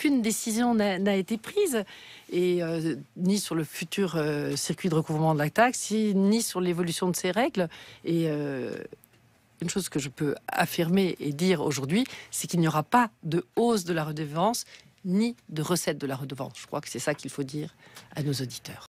aucune décision n'a été prise, et euh, ni sur le futur euh, circuit de recouvrement de la taxe, ni sur l'évolution de ces règles. Et euh, une chose que je peux affirmer et dire aujourd'hui, c'est qu'il n'y aura pas de hausse de la redevance ni de recette de la redevance. Je crois que c'est ça qu'il faut dire à nos auditeurs.